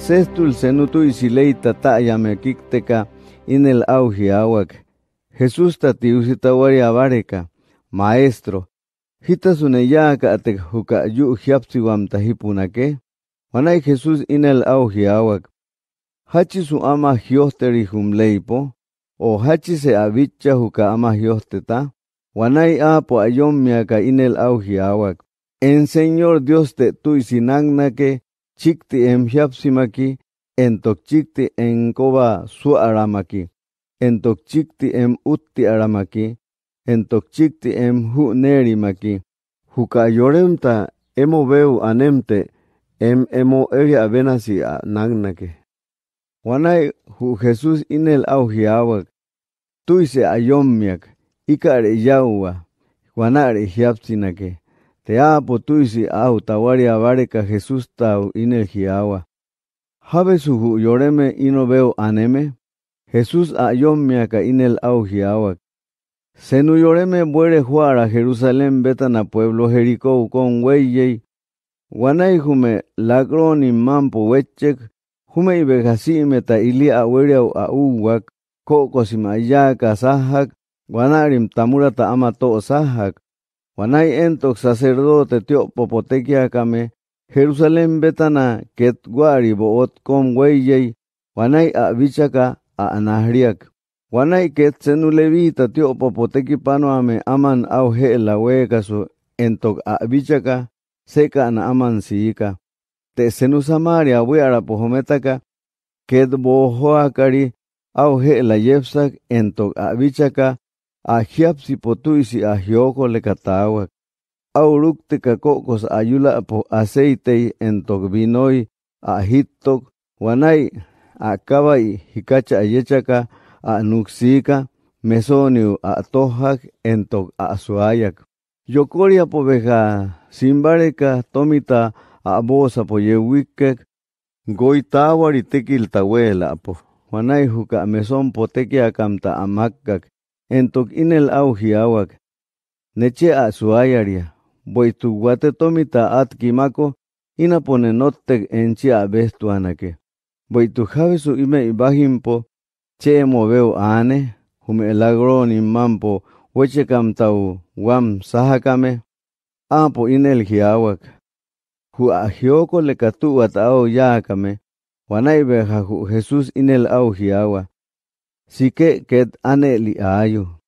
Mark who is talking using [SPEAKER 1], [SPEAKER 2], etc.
[SPEAKER 1] Sestul senutu isilei tatayame in inel auji awak. Jesús tatiusitawari abareka. Maestro, hitasuneyaaka Atehukayu yu jiapsiwam tahipunake. Wanai Jesús inel auji awak. Hachisu su ama hum humleipo. O hachise Abicha avicha huka ama Wanai apo ayommiaka inel auji awak. En Señor Dios te tu isinangnake chikti en hiapsimaki, entok chikti en koba su aramaki, entok chikti en utti aramaki, entok chikti en hu nerimaki, huka yoremta emo beu anemte, em emo eri abenasi a nagnake. Wanai hu Jesus inel au hiawak, tuise ayommiak, ikare yaua, wanare hiapsinake. Te ha tuisi au tawari abareka Jesús tau inergiawa. Habe suhu yoreme ino veo aneme. Jesús ayom miaka inel au Senu yoreme buere juara Jerusalén betana pueblo Jericó con hueyey. guanay jume lagroni mampo wechek. Jume ibejasime ta ili awere au auwak. Kokosimayaka sahak. guanarim tamura ta amato sahak. Wanai entok sacerdote popotekia kame, Jerusalem betana ket guari boot kom weyei, wanai a bichaka a anahriak. Wanai ket senu levita senulevita popoteki panoame aman au la wekasu entok a bichaka, seka ana aman siika. Te senu samaria weara pohometaka, ket bohoakari au la yefsak entok a bichaka, a potuisi ajioko lekatawak. aurukte kakokos ayula po aceitei en a wanai Wanai y jicacha ayechaka anuxica, mesonio, atohak en asuayak. Yokori Yocoria pobeja simbareka tomita, abosa yewikek. goitawari tawela po. Juanay meson mesón potequia kamta amakak entok inel au awak Neche a suayaria, guate tomita at kimako, inaponenottec enchi a bestuanake. tu javesu ime ibajimpo, che moveu ane, hume mampo. weche kamtau, guam sahakame, apo inel hiawak. Hu ajioko le katu atao yaakame, wanaibe Jesús inel au hiawak, que que ane li ayo. Oh.